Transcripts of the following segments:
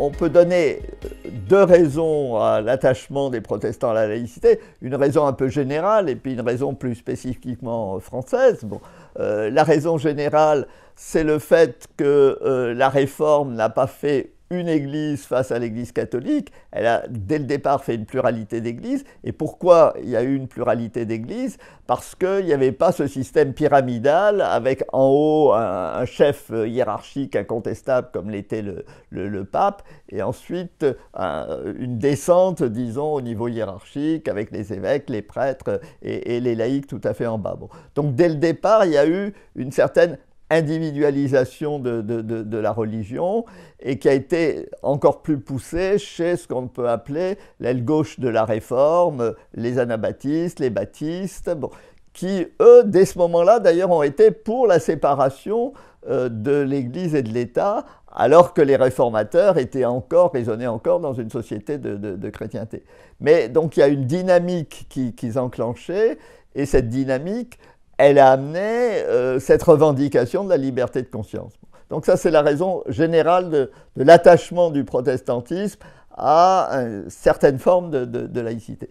on peut donner euh, deux raisons à l'attachement des protestants à la laïcité, une raison un peu générale et puis une raison plus spécifiquement française. Bon, euh, la raison générale, c'est le fait que euh, la réforme n'a pas fait une église face à l'église catholique, elle a dès le départ fait une pluralité d'églises. Et pourquoi il y a eu une pluralité d'églises Parce qu'il n'y avait pas ce système pyramidal avec en haut un, chef hiérarchique incontestable comme l'était le, pape, et ensuite une descente, disons, au niveau hiérarchique avec les évêques, les prêtres et, les laïcs tout à fait en bas. Donc dès le départ, il y a eu une certaine individualisation de, de, de, la religion et qui a été encore plus poussée chez ce qu'on peut appeler l'aile gauche de la réforme, les anabaptistes, les baptistes, bon, qui, eux, dès ce moment-là, d'ailleurs, ont été pour la séparation euh, de l'Église et de l'État, alors que les réformateurs étaient encore, résonnaient encore dans une société de, chrétienté. Mais donc il y a une dynamique qu'ils qui enclenchaient, et cette dynamique, elle a amené euh, cette revendication de la liberté de conscience. Donc ça, c'est la raison générale de, l'attachement du protestantisme à une euh, certaine forme de, laïcité.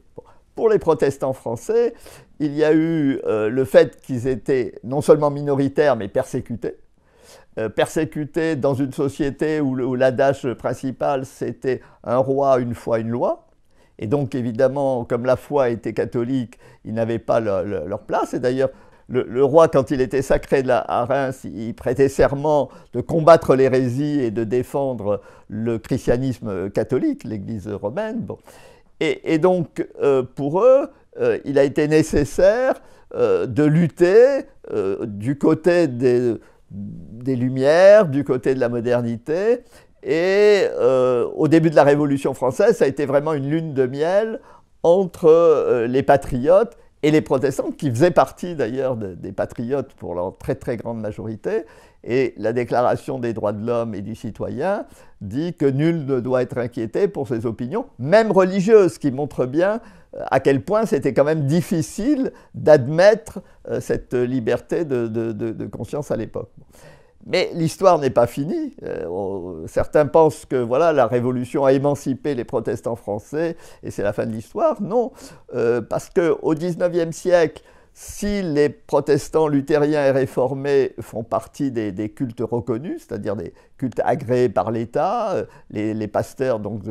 Pour les protestants français, il y a eu euh, le fait qu'ils étaient non seulement minoritaires, mais persécutés. persécutés dans une société où, où l'adage principal, c'était un roi, une foi, une loi. Et donc, évidemment, comme la foi était catholique, ils n'avaient pas leur place. Et d'ailleurs, le, roi, quand il était sacré de la, à Reims, il prêtait serment de combattre l'hérésie et de défendre le christianisme catholique, l'Église romaine. Et, donc, euh, pour eux, euh, il a été nécessaire euh, de lutter du côté des, Lumières, du côté de la modernité. Et au début de la Révolution française, ça a été vraiment une lune de miel entre les patriotes et les protestants, qui faisaient partie d'ailleurs des patriotes pour leur très très grande majorité, et la Déclaration des droits de l'homme et du citoyen dit que nul ne doit être inquiété pour ses opinions, même religieuses, qui montre bien euh, à quel point c'était quand même difficile d'admettre euh, cette liberté de conscience à l'époque. Mais l'histoire n'est pas finie. Euh, certains pensent que voilà, la Révolution a émancipé les protestants français et c'est la fin de l'histoire. Non, euh, parce qu'au XIXe siècle, si les protestants luthériens et réformés font partie des, cultes reconnus, c'est-à-dire des cultes agréés par l'État, euh, les, pasteurs donc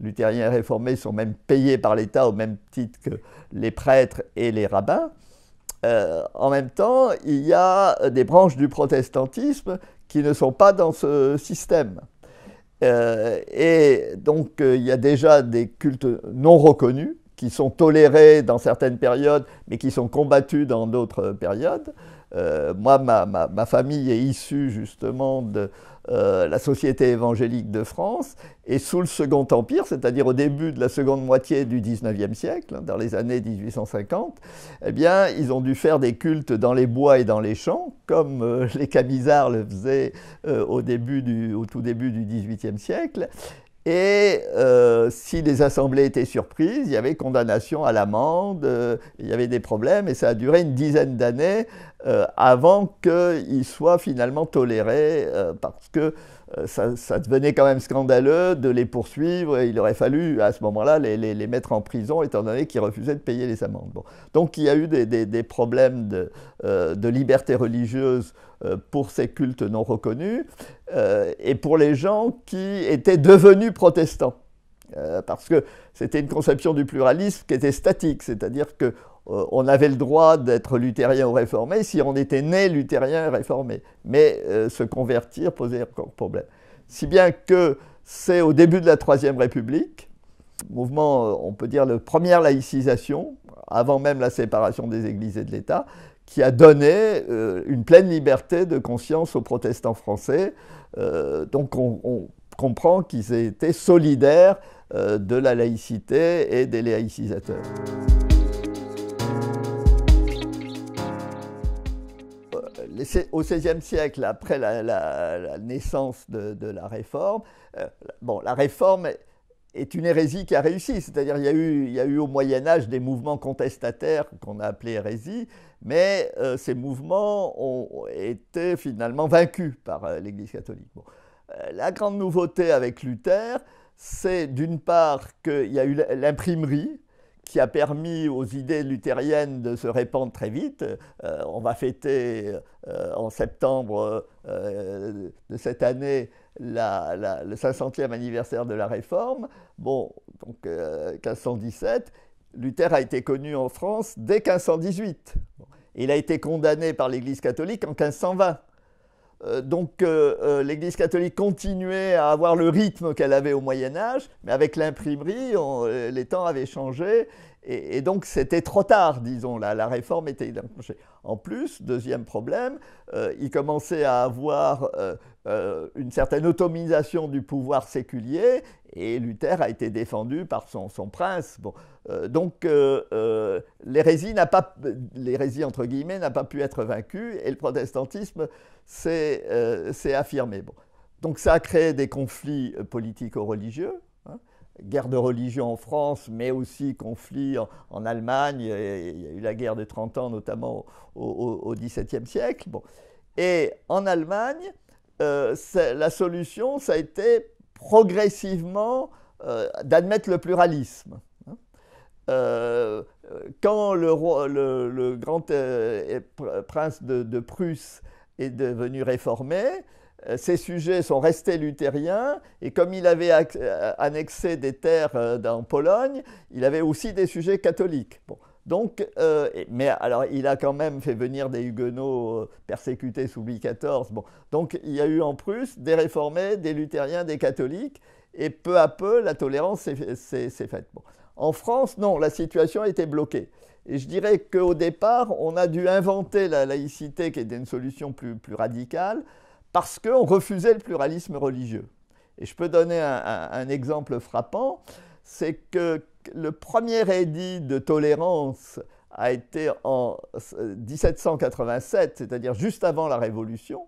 luthériens et réformés sont même payés par l'État au même titre que les prêtres et les rabbins, euh, en même temps, il y a euh, des branches du protestantisme qui ne sont pas dans ce système. Euh, et donc, il y a déjà des cultes non reconnus qui sont tolérés dans certaines périodes, mais qui sont combattus dans d'autres périodes. Euh, moi, ma, ma, ma, famille est issue justement de euh, la Société évangélique de France, et sous le Second Empire, c'est-à-dire au début de la seconde moitié du XIXe siècle, hein, dans les années 1850, eh bien, ils ont dû faire des cultes dans les bois et dans les champs, comme euh, les camisards le faisaient au, début au tout début du XVIIIe siècle. Et euh, si les assemblées étaient surprises, il y avait condamnation à l'amende, euh, il y avait des problèmes, et ça a duré une dizaine d'années euh, avant qu'ils soient finalement toléré, parce que euh, ça, devenait quand même scandaleux de les poursuivre et il aurait fallu à ce moment-là les, mettre en prison étant donné qu'ils refusaient de payer les amendes. Donc il y a eu des, problèmes euh, de, liberté religieuse euh, pour ces cultes non reconnus et pour les gens qui étaient devenus protestants. parce que c'était une conception du pluralisme qui était statique, c'est-à-dire que euh, on avait le droit d'être luthérien ou réformé si on était né luthérien et réformé. Mais euh, se convertir posait encore problème. Si bien que c'est au début de la Troisième République, mouvement, euh, on peut dire, de première laïcisation, avant même la séparation des églises et de l'État, qui a donné une pleine liberté de conscience aux protestants français. donc on, on comprend qu'ils étaient solidaires de la laïcité et des laïcisateurs. au XVIe siècle, après la, naissance de, la réforme, euh, bon, la réforme est une hérésie qui a réussi. C'est-à-dire il, y a eu, au Moyen Âge des mouvements contestataires qu'on a appelés hérésie, mais euh, ces mouvements ont été finalement vaincus par euh, l'Église catholique. la grande nouveauté avec Luther, c'est d'une part qu'il y a eu l'imprimerie, qui a permis aux idées luthériennes de se répandre très vite. Euh, on va fêter euh, en septembre euh, de cette année le 500e anniversaire de la Réforme. Bon, donc 1517, Luther a été connu en France dès 1518. Il a été condamné par l'Église catholique en 1520. Euh, donc euh, euh, l'Église catholique continuait à avoir le rythme qu'elle avait au Moyen Âge, mais avec l'imprimerie, les temps avaient changé et, donc c'était trop tard, disons, là, la réforme était En plus, deuxième problème, euh, il commençait à avoir euh, euh, une certaine automisation du pouvoir séculier, et Luther a été défendu par son, prince. donc l'hérésie n'a pas, entre guillemets, n'a pas pu être vaincue, et le protestantisme s'est affirmé. Donc ça a créé des conflits politico-religieux, guerre de religion en France, mais aussi conflit en, Allemagne. il y a eu la guerre des 30 ans, notamment au XVIIe siècle. Bon. Et en Allemagne, euh, la solution, ça a été progressivement euh, d'admettre le pluralisme. Hein. Euh, quand le, grand prince de, Prusse est devenu réformé, euh, ces sujets sont restés luthériens, et comme il avait euh, annexé des terres en euh, Pologne, il avait aussi des sujets catholiques. mais alors, il a quand même fait venir des huguenots persécutés sous Louis XIV. Donc, il y a eu en Prusse des réformés, des luthériens, des catholiques, et peu à peu, la tolérance s'est faite. Bon. En France, non, la situation était bloquée. Et je dirais qu'au départ, on a dû inventer la laïcité, qui était une solution plus radicale, parce qu'on refusait le pluralisme religieux. Et je peux donner un, exemple frappant, c'est que le premier édit de tolérance a été en 1787, c'est-à-dire juste avant la Révolution.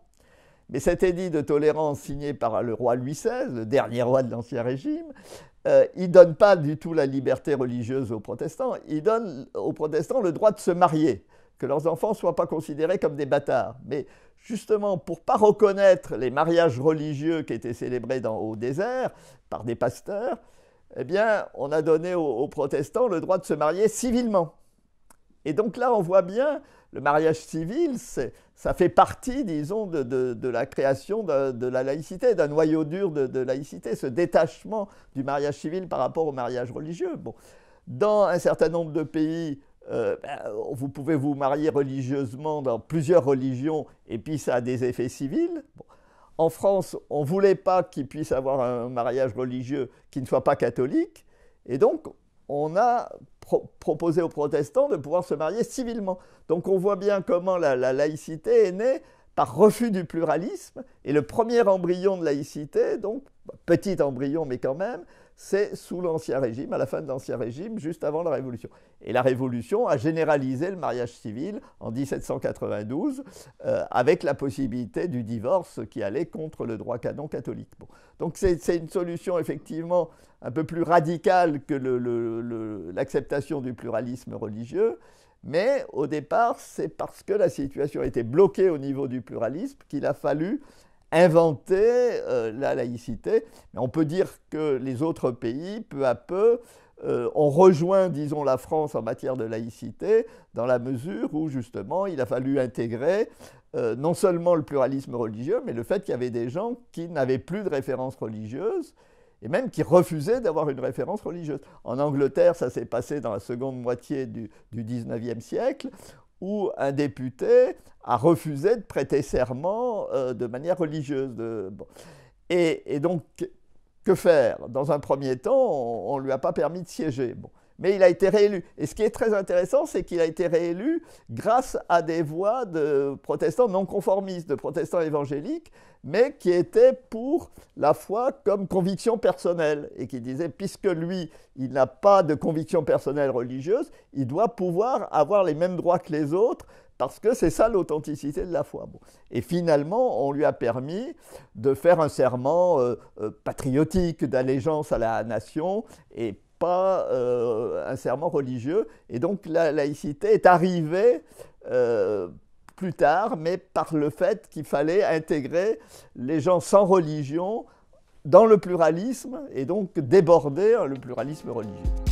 Mais cet édit de tolérance signé par le roi Louis XVI, le dernier roi de l'Ancien Régime, euh, il ne donne pas du tout la liberté religieuse aux protestants, il donne aux protestants le droit de se marier que leurs enfants ne soient pas considérés comme des bâtards. Mais justement, pour ne pas reconnaître les mariages religieux qui étaient célébrés dans, au désert par des pasteurs, eh bien, on a donné aux, protestants le droit de se marier civilement. Et donc là, on voit bien, le mariage civil, ça fait partie, disons, de, la création de, la laïcité, d'un noyau dur de, laïcité, ce détachement du mariage civil par rapport au mariage religieux. Dans un certain nombre de pays euh, ben, vous pouvez vous marier religieusement dans plusieurs religions et puis ça a des effets civils. En France, on ne voulait pas qu'il puisse avoir un mariage religieux qui ne soit pas catholique. Et donc, on a proposé aux protestants de pouvoir se marier civilement. Donc, on voit bien comment la, la laïcité est née par refus du pluralisme. Et le premier embryon de laïcité, donc, bah, petit embryon mais quand même, c'est sous l'Ancien Régime, à la fin de l'Ancien Régime, juste avant la Révolution. Et la Révolution a généralisé le mariage civil en 1792, euh, avec la possibilité du divorce qui allait contre le droit canon catholique. Bon. Donc c'est une solution effectivement un peu plus radicale que l'acceptation du pluralisme religieux, mais au départ, c'est parce que la situation était bloquée au niveau du pluralisme qu'il a fallu inventé euh, la laïcité, mais on peut dire que les autres pays, peu à peu, euh, ont rejoint, disons, la France en matière de laïcité, dans la mesure où, justement, il a fallu intégrer euh, non seulement le pluralisme religieux, mais le fait qu'il y avait des gens qui n'avaient plus de référence religieuse et même qui refusaient d'avoir une référence religieuse. En Angleterre, ça s'est passé dans la seconde moitié du, du 19e siècle, où un député a refusé de prêter serment euh, de manière religieuse. et, donc, que faire Dans un premier temps, on ne lui a pas permis de siéger mais il a été réélu. Et ce qui est très intéressant, c'est qu'il a été réélu grâce à des voix de protestants non conformistes, de protestants évangéliques, mais qui étaient pour la foi comme conviction personnelle, et qui disaient, puisque lui, il n'a pas de conviction personnelle religieuse, il doit pouvoir avoir les mêmes droits que les autres, parce que c'est ça l'authenticité de la foi. Et finalement, on lui a permis de faire un serment euh, euh, patriotique d'allégeance à la nation et pas un euh, serment religieux. Et donc la laïcité est arrivée euh, plus tard, mais par le fait qu'il fallait intégrer les gens sans religion dans le pluralisme et donc déborder hein, le pluralisme religieux.